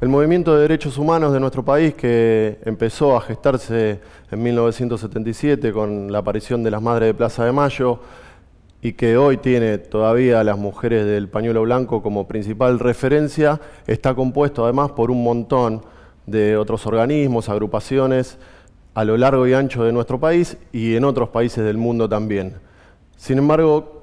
El movimiento de derechos humanos de nuestro país, que empezó a gestarse en 1977 con la aparición de las Madres de Plaza de Mayo y que hoy tiene todavía a las mujeres del pañuelo blanco como principal referencia, está compuesto además por un montón de otros organismos, agrupaciones a lo largo y ancho de nuestro país y en otros países del mundo también. Sin embargo,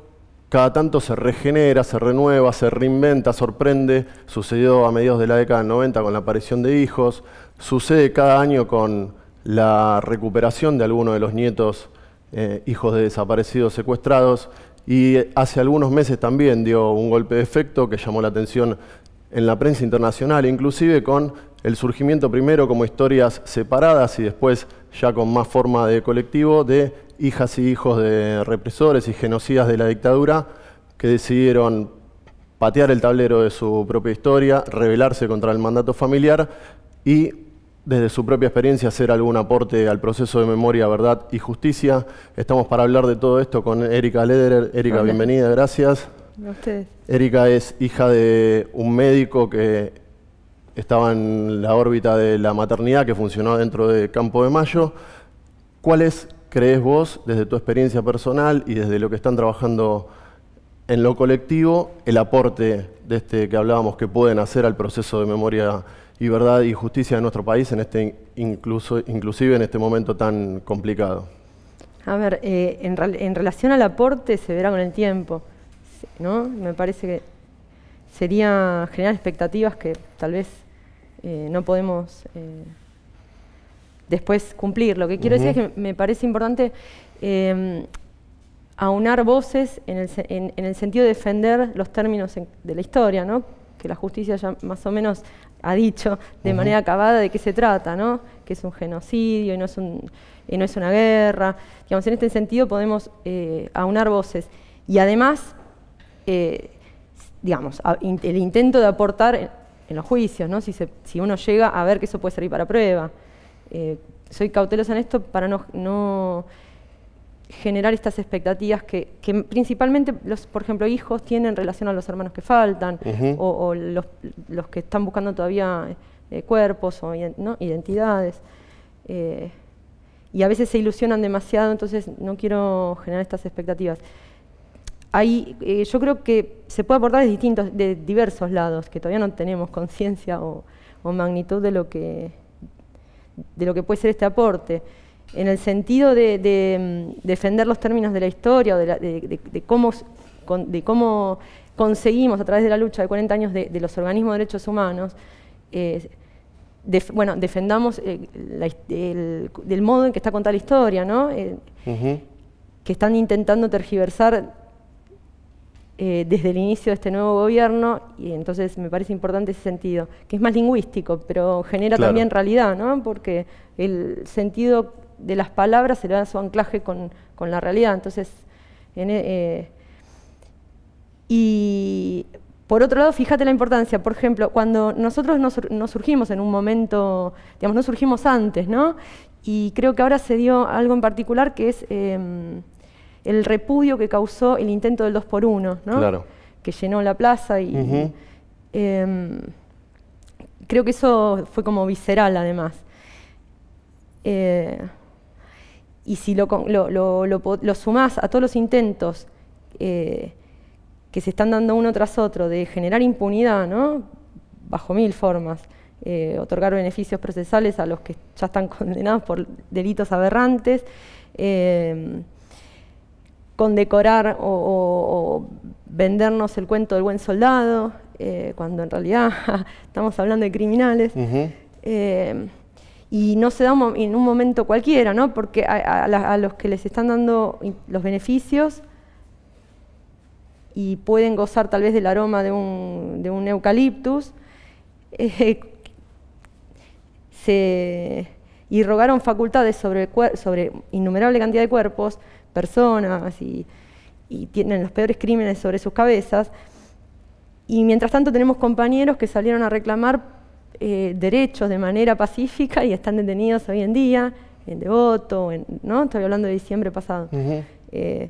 cada tanto se regenera, se renueva, se reinventa, sorprende. Sucedió a mediados de la década del 90 con la aparición de hijos. Sucede cada año con la recuperación de alguno de los nietos, eh, hijos de desaparecidos secuestrados. Y hace algunos meses también dio un golpe de efecto que llamó la atención en la prensa internacional, inclusive con el surgimiento primero como historias separadas y después ya con más forma de colectivo de hijas y hijos de represores y genocidas de la dictadura que decidieron patear el tablero de su propia historia, rebelarse contra el mandato familiar y desde su propia experiencia hacer algún aporte al proceso de memoria, verdad y justicia. Estamos para hablar de todo esto con Erika Lederer. Erika, bienvenida, gracias. Erika es hija de un médico que estaba en la órbita de la maternidad que funcionó dentro de Campo de Mayo. ¿Cuál es crees vos, desde tu experiencia personal y desde lo que están trabajando en lo colectivo, el aporte de este que hablábamos que pueden hacer al proceso de memoria y verdad y justicia de nuestro país, en este incluso, inclusive en este momento tan complicado? A ver, eh, en, relación al aporte se verá con el tiempo, ¿no? Me parece que sería generar expectativas que tal vez eh, no podemos... Eh, después cumplir. Lo que quiero decir es que me parece importante em, aunar voces en el, sentido de defender los términos de la historia, que la justicia ya más o menos ha dicho de manera acabada de qué se trata, que es un genocidio y no es, una guerra. Digamos, en este sentido podemos eh, aunar voces. Y además, eh, digamos, el intento de aportar en, los juicios, si, si uno llega a ver que eso puede servir para prueba. Eh, soy cautelosa en esto para no, generar estas expectativas que, principalmente los, por ejemplo, hijos tienen relación a los hermanos que faltan o, los, que están buscando todavía eh, cuerpos o identidades. Eh, y a veces se ilusionan demasiado, entonces no quiero generar estas expectativas. Ahí, yo creo que se puede abordar de distintos, de diversos lados, que todavía no tenemos conciencia o magnitud de lo que de lo que puede ser este aporte, en el sentido de, mm, defender los términos de la historia o de, cómo, de cómo conseguimos a través de la lucha de 40 años de, los organismos de derechos humanos, eh, bueno, defendamos eh, el, del modo en que está contada la historia, ¿no? Eh, que están intentando tergiversar eh, desde el inicio de este nuevo gobierno, y entonces me parece importante ese sentido, que es más lingüístico, pero genera también realidad, ¿no? porque el sentido de las palabras se le da su anclaje con, la realidad. Entonces, eh, y por otro lado, fíjate la importancia, por ejemplo, cuando nosotros nos surgimos en un momento, digamos, no surgimos antes, ¿no? Y creo que ahora se dio algo en particular que es... Em, el repudio que causó el intento del 2 por 1 ¿no? Claro. Que llenó la plaza y... Em, creo que eso fue como visceral además. Eh, y si lo, sumás a todos los intentos eh, que se están dando uno tras otro de generar impunidad, ¿no? bajo mil formas, eh, otorgar beneficios procesales a los que ya están condenados por delitos aberrantes, condecorar o, vendernos el cuento del buen soldado, eh, cuando en realidad estamos hablando de criminales. Eh, y no se da en un momento cualquiera, ¿no? Porque a, los que les están dando los beneficios y pueden gozar tal vez del aroma de un, eucaliptus, eh, se, y rogaron facultades sobre innumerable cantidad de cuerpos, personas y, tienen los peores crímenes sobre sus cabezas. Y mientras tanto tenemos compañeros que salieron a reclamar eh, derechos de manera pacífica y están detenidos hoy en día, en Devoto, en, ¿no? estoy hablando de diciembre pasado. Eh,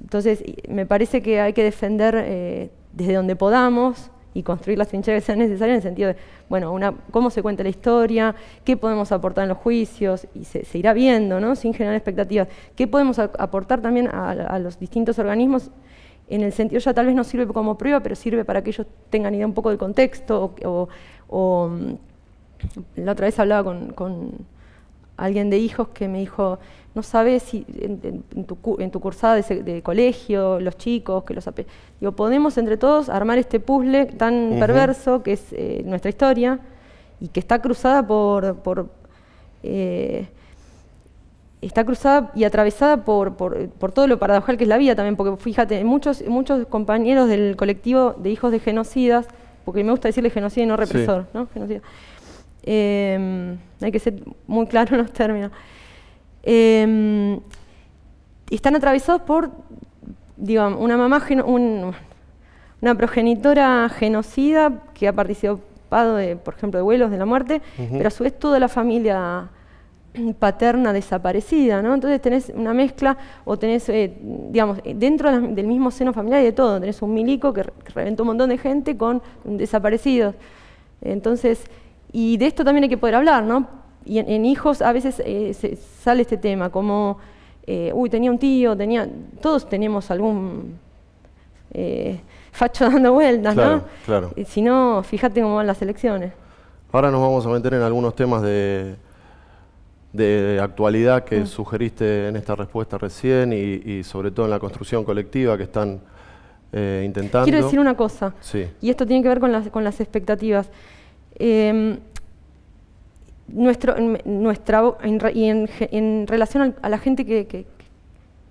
entonces, me parece que hay que defender eh, desde donde podamos y construir las trincheras que sean necesarias en el sentido de, bueno, una, cómo se cuenta la historia, qué podemos aportar en los juicios, y se, irá viendo, ¿no? sin generar expectativas, qué podemos aportar también a, los distintos organismos, en el sentido ya tal vez no sirve como prueba, pero sirve para que ellos tengan idea un poco del contexto, o, mm, la otra vez hablaba con alguien de hijos que me dijo, no sabes si en, tu, cursada de, colegio, los chicos, que los... Digo, podemos entre todos armar este puzzle tan perverso que es eh, nuestra historia y que está cruzada por... Eh, está cruzada y atravesada por, por, todo lo paradojal que es la vida también, porque fíjate, muchos, muchos compañeros del colectivo de hijos de genocidas, porque me gusta decirle genocida y no represor, ¿no? Genocida Em, hay que ser muy claro en los términos. Em, están atravesados por, digamos, una mamá, una progenitora genocida que ha participado, de, por ejemplo, de vuelos de la muerte, pero a su vez toda la familia paterna desaparecida, ¿no? Entonces tenés una mezcla o tenés, eh, digamos, dentro del mismo seno familiar y de todo, tenés un milico que, que, reventó un montón de gente con desaparecidos. Entonces, y de esto también hay que poder hablar, ¿no? Y en, hijos a veces eh, sale este tema, como, eh, uy, tenía un tío, tenía, todos tenemos algún eh, facho dando vueltas, ¿no? Claro. Si no, fíjate cómo van las elecciones. Ahora nos vamos a meter en algunos temas de, de actualidad que mm. sugeriste en esta respuesta recién y, sobre todo en la construcción colectiva que están intentando. Quiero decir una cosa, sí. y esto tiene que ver con las, con las expectativas. Em, nuestro, nuestra, y en, relación a la gente que,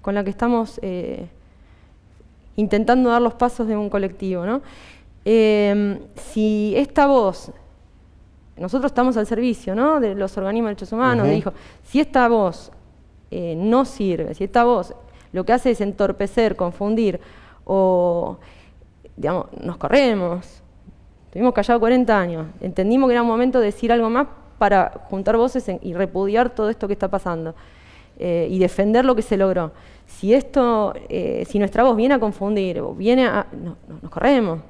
con la que estamos eh, intentando dar los pasos de un colectivo, ¿no? Em, si esta voz, nosotros estamos al servicio ¿no? de los organismos de derechos humanos, dijo, si esta voz eh, no sirve, si esta voz lo que hace es entorpecer, confundir, o digamos, nos corremos, Estuvimos callados 40 años. Entendimos que era un momento de decir algo más para juntar voces y repudiar todo esto que está pasando eh, y defender lo que se logró. Si esto, eh, si nuestra voz viene a confundir, viene nos corremos.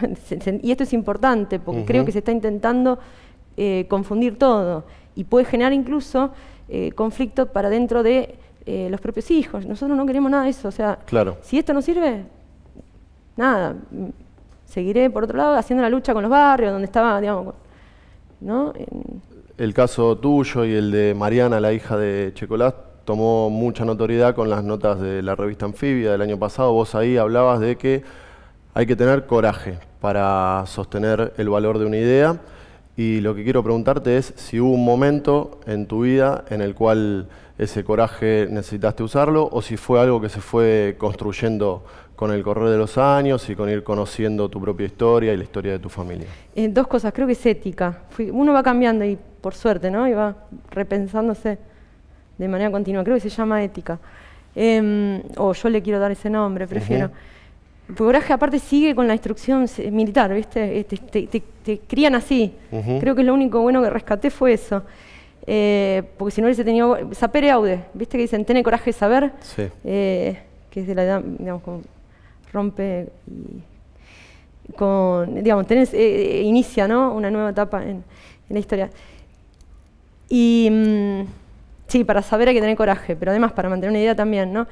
y esto es importante porque creo que se está intentando eh, confundir todo y puede generar incluso conflicto para dentro de los propios hijos. Nosotros no queremos nada de eso. O sea, si esto no sirve, nada seguiré, por otro lado, haciendo la lucha con los barrios, donde estaba, digamos, ¿no? El caso tuyo y el de Mariana, la hija de Checolás, tomó mucha notoriedad con las notas de la revista Anfibia del año pasado. Vos ahí hablabas de que hay que tener coraje para sostener el valor de una idea. Y lo que quiero preguntarte es si hubo un momento en tu vida en el cual ese coraje necesitaste usarlo o si fue algo que se fue construyendo con el correr de los años y con ir conociendo tu propia historia y la historia de tu familia. Eh, dos cosas, creo que es ética. uno va cambiando y por suerte, ¿no? Y va repensándose de manera continua. Creo que se llama ética. Em, o yo le quiero dar ese nombre, prefiero. el Coraje aparte sigue con la instrucción eh, militar, ¿viste? Eh, te, te, te, crían así. Creo que lo único bueno que rescaté fue eso. Eh, porque si no hubiese tenido... Sapere aude, viste que dicen, tiene coraje de saber, sí. Eh, que es de la edad, digamos, como rompe y con, digamos, eh, inicia ¿no? una nueva etapa en, la historia. Y mm, sí, para saber hay que tener coraje, pero además para mantener una idea también, ¿no?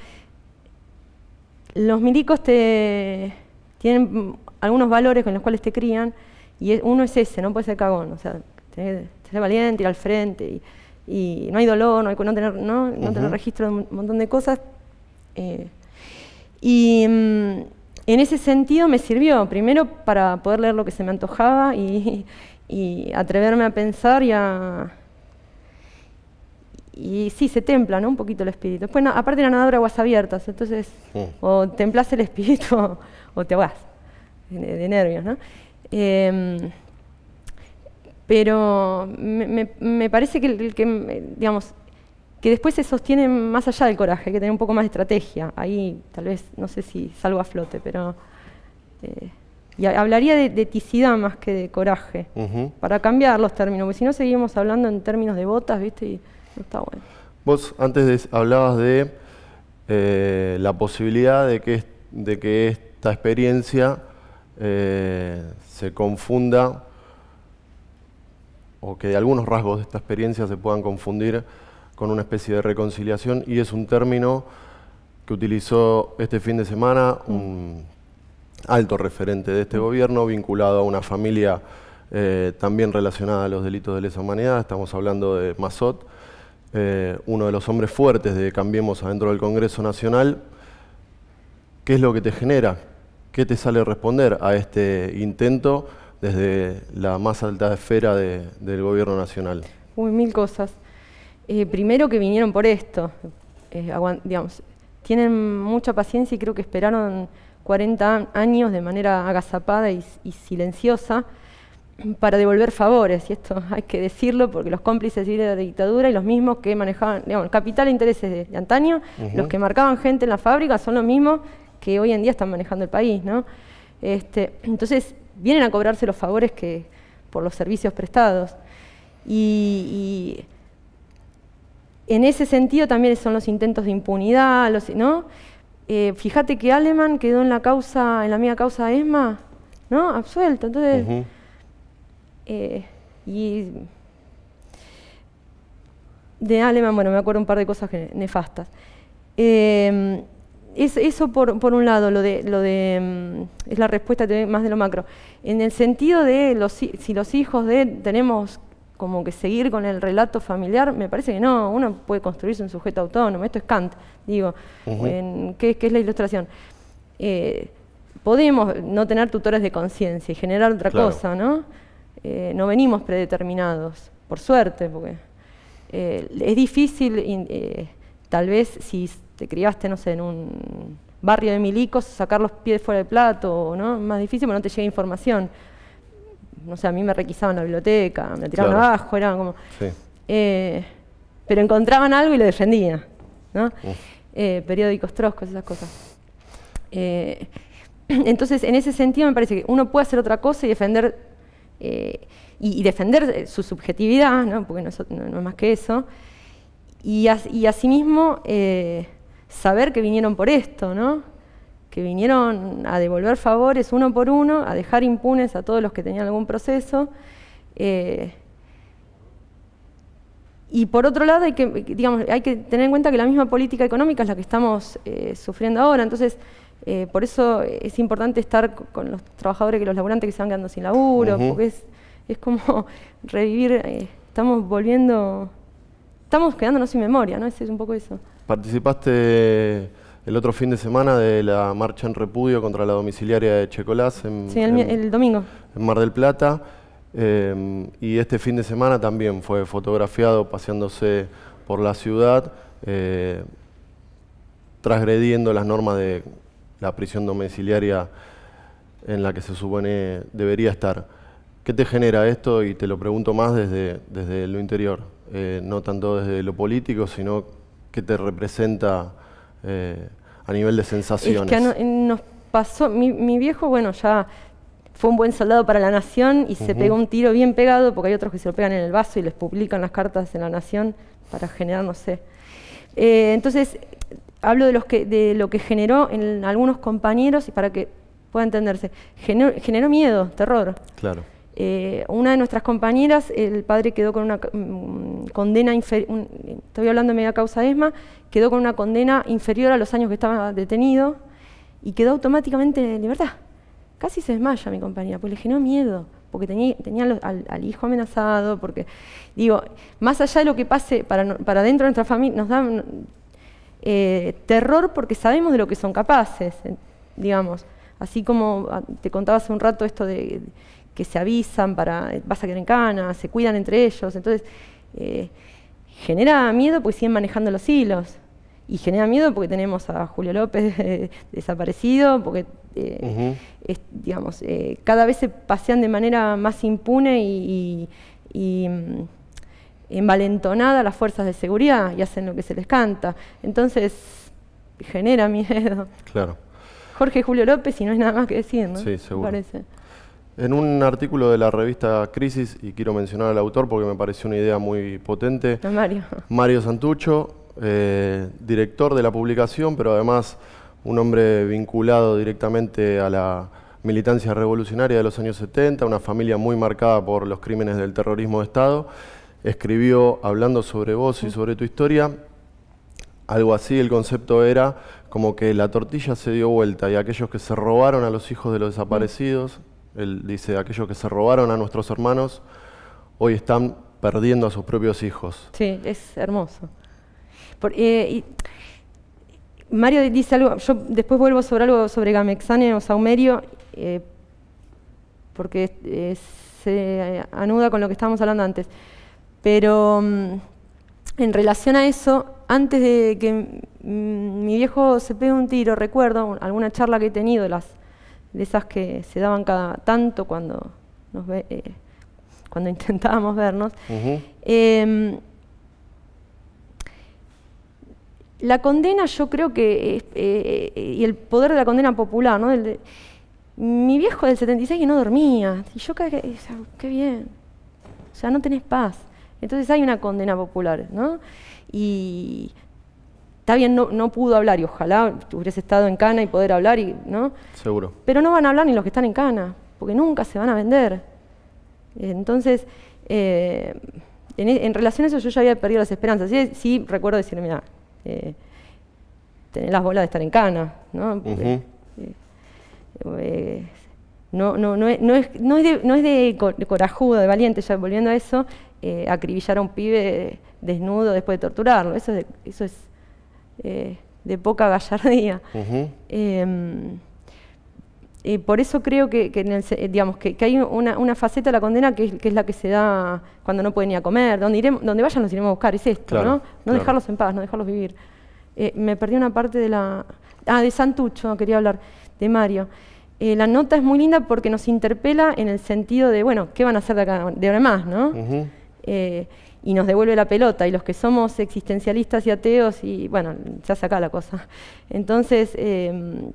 Los milicos te, tienen mm, algunos valores con los cuales te crían y uno es ese, no puede ser cagón, o sea, tenés ser valiente, ir al frente, y, no hay dolor, no, hay, no tener, registro de un montón de cosas. Eh, y mm, en ese sentido me sirvió, primero para poder leer lo que se me antojaba y, atreverme a pensar y a... Y sí, se templa un poquito el espíritu. Después, aparte, la nadadora aguas abiertas, entonces o templas el espíritu o te aguas de, nervios. ¿no? Eh, pero me, parece que, que, que después se sostiene más allá del coraje, que tener un poco más de estrategia. Ahí tal vez, no sé si salgo a flote, pero... Eh, y hablaría de, eticidad más que de coraje, para cambiar los términos, porque si no seguimos hablando en términos de botas, ¿viste? Y no está bueno. Vos antes hablabas de eh, la posibilidad de que, esta experiencia eh, se confunda o que algunos rasgos de esta experiencia se puedan confundir con una especie de reconciliación y es un término que utilizó este fin de semana un alto referente de este mm. gobierno vinculado a una familia eh, también relacionada a los delitos de lesa humanidad, estamos hablando de Mazot, eh, uno de los hombres fuertes de Cambiemos adentro del Congreso Nacional. ¿Qué es lo que te genera? ¿Qué te sale responder a este intento? desde la más alta esfera del gobierno nacional? Uy, mil cosas. Eh, primero que vinieron por esto, eh, tienen mucha paciencia y creo que esperaron 40 años de manera agazapada y, silenciosa para devolver favores, y esto hay que decirlo porque los cómplices de la dictadura y los mismos que manejaban, digamos, el capital e intereses de, antaño, los que marcaban gente en la fábrica son los mismos que hoy en día están manejando el país, ¿no? Este, entonces, vienen a cobrarse los favores que, por los servicios prestados. Y, en ese sentido también son los intentos de impunidad, ¿no? Eh, fíjate que Aleman quedó en la causa, en la mía causa ESMA, ¿no? Absuelto. Entonces, eh, y de Aleman, bueno, me acuerdo un par de cosas nefastas. Eh, es, eso por, un lado, lo de, lo de, mm, es la respuesta más de lo macro. En el sentido de los, si los hijos de tenemos como que seguir con el relato familiar, me parece que no, uno puede construirse un sujeto autónomo, esto es Kant, digo, ¿qué, es la ilustración? Eh, podemos no tener tutores de conciencia y generar otra cosa, ¿no? Eh, no venimos predeterminados, por suerte, porque eh, es difícil, tal vez si te criaste, no sé, en un barrio de milicos, sacar los pies fuera del plato, ¿no? Más difícil, porque no te llega información. No sé, a mí me requisaban la biblioteca, me tiraban abajo, eran como... Eh, pero encontraban algo y lo defendían, ¿no? Eh, periódicos, troscos, esas cosas. Eh, entonces, en ese sentido me parece que uno puede hacer otra cosa y defender y, defender su subjetividad, ¿no? porque no, es más que eso, y, y asimismo saber que vinieron por esto, ¿no? que vinieron a devolver favores uno por uno, a dejar impunes a todos los que tenían algún proceso. Eh, y por otro lado, hay que, digamos, hay que tener en cuenta que la misma política económica es la que estamos eh, sufriendo ahora. Entonces, eh, por eso es importante estar con los trabajadores, que los laburantes que se van quedando sin laburo, porque es, es, como revivir, estamos volviendo, estamos quedándonos sin memoria, ¿no? es, es un poco eso. Participaste el otro fin de semana de la marcha en repudio contra la domiciliaria de Checolás. En, el, domingo. En Mar del Plata. Eh, y este fin de semana también fue fotografiado paseándose por la ciudad, eh, transgrediendo las normas de la prisión domiciliaria en la que se supone debería estar. ¿Qué te genera esto? Y te lo pregunto más desde, desde lo interior, eh, no tanto desde lo político, sino que te representa eh, a nivel de sensaciones? Eh, nos pasó, mi, viejo, bueno, ya fue un buen soldado para la Nación y se pegó un tiro bien pegado, porque hay otros que se lo pegan en el vaso y les publican las cartas en la Nación para generar, no sé. Eh, entonces, hablo de, los que, de lo que generó en algunos compañeros y para que pueda entenderse. generó miedo, terror. Claro. Eh, una de nuestras compañeras, el padre quedó con una mm, condena inferior, hablando media causa ESMA, quedó con una condena inferior a los años que estaba detenido y quedó automáticamente en libertad. Casi se desmaya mi compañera, pues le generó miedo, porque tenía, al, hijo amenazado, porque, digo, más allá de lo que pase para, dentro de nuestra familia, nos da mm, eh, terror porque sabemos de lo que son capaces, digamos. Así como ah, te contaba hace un rato esto de que se avisan para, eh, vas a quedar en cana, se cuidan entre ellos, entonces eh, genera miedo porque siguen manejando los hilos. Y genera miedo porque tenemos a Julio López eh, desaparecido, porque digamos, cada vez se pasean de manera más impune y, y, mm, envalentonada las fuerzas de seguridad y hacen lo que se les canta. Entonces, genera miedo. Claro. Jorge Julio López y no es nada más que decir, ¿no? Sí, seguro. En un artículo de la revista Crisis, y quiero mencionar al autor porque me pareció una idea muy potente, Mario, Mario Santucho, eh, director de la publicación, pero además un hombre vinculado directamente a la militancia revolucionaria de los años 70, una familia muy marcada por los crímenes del terrorismo de Estado, escribió, hablando sobre vos y sobre tu historia, algo así, el concepto era como que la tortilla se dio vuelta y aquellos que se robaron a los hijos de los desaparecidos él dice, aquellos que se robaron a nuestros hermanos, hoy están perdiendo a sus propios hijos. Sí, es hermoso. Eh, Mario dice algo, yo después vuelvo sobre algo sobre Gamexane o Saumerio, eh, porque eh, se anuda con lo que estábamos hablando antes. Pero mm, en relación a eso, antes de que mm, mi viejo se pegue un tiro, recuerdo alguna charla que he tenido de las de esas que se daban cada tanto cuando, nos eh, cuando intentábamos vernos. Em, la condena yo creo que, eh, eh, y el poder de la condena popular, ¿no? mi viejo del 76 que no dormía, y yo cada que, o qué bien, o sea, no tenés paz. Entonces hay una condena popular, ¿no? Y Está bien, no, pudo hablar y ojalá hubiese estado en Cana y poder hablar, y, ¿no? Seguro. Pero no van a hablar ni los que están en Cana, porque nunca se van a vender. Entonces, eh, e, en, relación a eso yo ya había perdido las esperanzas. Sí, recuerdo decirme mira, eh, tener las bolas de estar en Cana, ¿no? Eh, no, no, es, no, es, de, no de corajudo, de valiente, ya volviendo a eso, acribillar a un pibe desnudo después de torturarlo. Eso eso es eh, de poca gallardía. Em, por eso creo que, digamos, que, hay una, faceta de la condena que, es la que se da cuando no pueden ir a comer, donde, vayan los iremos a buscar, es esto, ¿no? No dejarlos en paz, no dejarlos vivir. Eh, me perdí una parte de la... Ah, de Santucho, quería hablar, de Mario. Eh, la nota es muy linda porque nos interpela en el sentido de, bueno, ¿qué van a hacer de acá de ahora más, no? y nos devuelve la pelota. Y los que somos existencialistas y ateos, y bueno, se saca la cosa. Entonces, em,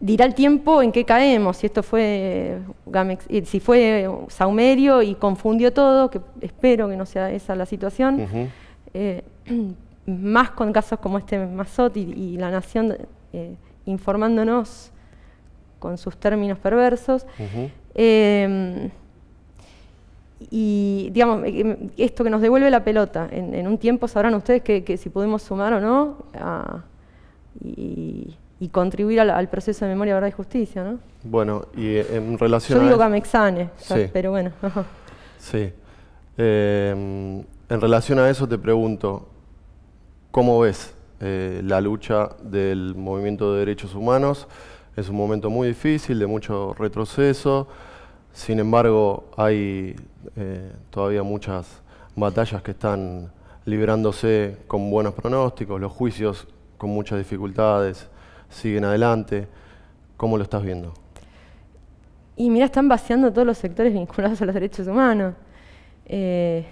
dirá el tiempo en qué caemos, si esto fue eh, Gamex, eh, si fue eh, Saumerio y confundió todo, que espero que no sea esa la situación. más con casos como este Mazot y, la nación informándonos con sus términos perversos. Y digamos, eh, eh, esto que nos devuelve la pelota, en, un tiempo sabrán ustedes que, si podemos sumar o no y, contribuir al, proceso de memoria, verdad y justicia. ¿no? Bueno, y eh, en relación Yo digo que me sí. pero bueno. sí. Em, en relación a eso te pregunto, ¿cómo ves la lucha del movimiento de derechos humanos? Es un momento muy difícil, de mucho retroceso. Sin embargo, hay eh, todavía muchas batallas que están liberándose con buenos pronósticos, los juicios con muchas dificultades siguen adelante. ¿Cómo lo estás viendo? Y mira, están vaciando todos los sectores vinculados a los derechos humanos. Eh,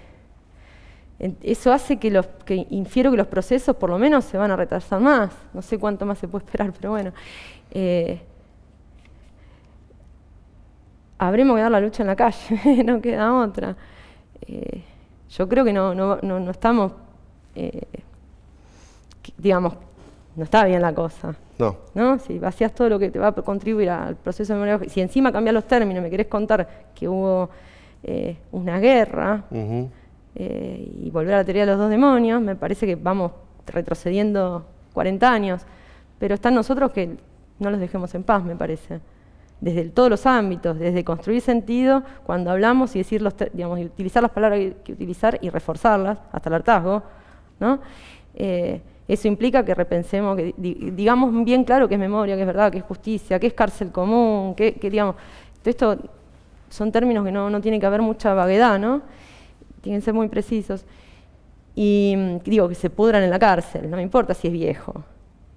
eso hace que, los, infiero que los procesos por lo menos se van a retrasar más. No sé cuánto más se puede esperar, pero bueno. Eh, habremos que dar la lucha en la calle, no queda otra. Eh, yo creo que no, no, no, estamos, eh, digamos, no está bien la cosa. No. ¿No? Si vacías todo lo que te va a contribuir al proceso de si encima cambias los términos, me querés contar que hubo eh, una guerra y volver a la teoría de los dos demonios, me parece que vamos retrocediendo 40 años, pero están nosotros que no los dejemos en paz, me parece desde todos los ámbitos, desde construir sentido cuando hablamos y decir utilizar las palabras que utilizar y reforzarlas hasta el hartazgo, eh, eso implica que repensemos, que digamos bien claro que es memoria, que es verdad, que es justicia, que es cárcel común, que, digamos, todo esto son términos que no, no tiene que haber mucha vaguedad, Tienen que ser muy precisos. Y digo, que se pudran en la cárcel, no me importa si es viejo,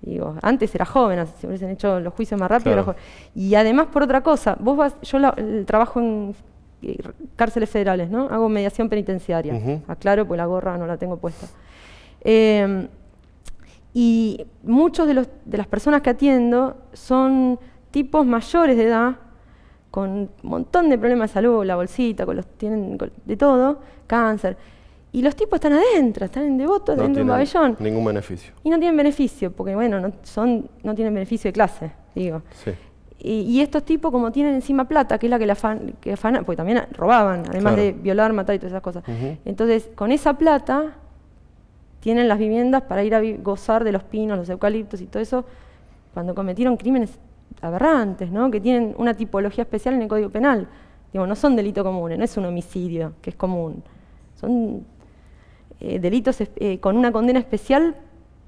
Digo, antes era joven, se hubiesen hecho los juicios más rápidos. Y además por otra cosa, vos vas, yo trabajo en eh, cárceles federales, ¿no? Hago mediación penitenciaria. Aclaro, pues la gorra no la tengo puesta. Em, y muchos de, los, de las personas que atiendo son tipos mayores de edad, con un montón de problemas de salud, la bolsita, con los, tienen de todo, cáncer. Y los tipos están adentro, están en devotos, dentro de un pabellón. Ningún beneficio. Y no tienen beneficio, porque bueno, no, son, no tienen beneficio de clase, digo. Y, estos tipos, como tienen encima plata, que es la que la que fan, porque también robaban, además de violar, matar y todas esas cosas. Entonces, con esa plata tienen las viviendas para ir a gozar de los pinos, los eucaliptos y todo eso, cuando cometieron crímenes aberrantes, ¿no? que tienen una tipología especial en el Código Penal. Digo, no son delito comunes, no es un homicidio, que es común. Son eh, delitos eh, con una condena especial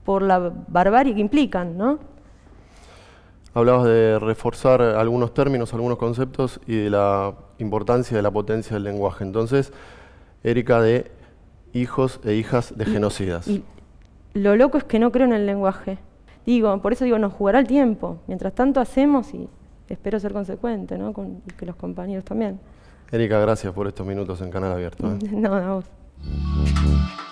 por la barbarie que implican, ¿no? Hablabas de reforzar algunos términos, algunos conceptos y de la importancia de la potencia del lenguaje. Entonces, Erika, de hijos e hijas de genocidas. Y lo loco es que no creo en el lenguaje. Digo, por eso digo, nos jugará el tiempo. Mientras tanto hacemos y espero ser consecuente, ¿no? Con, que los compañeros también. Erika, gracias por estos minutos en Canal Abierto. ¿eh? no, Música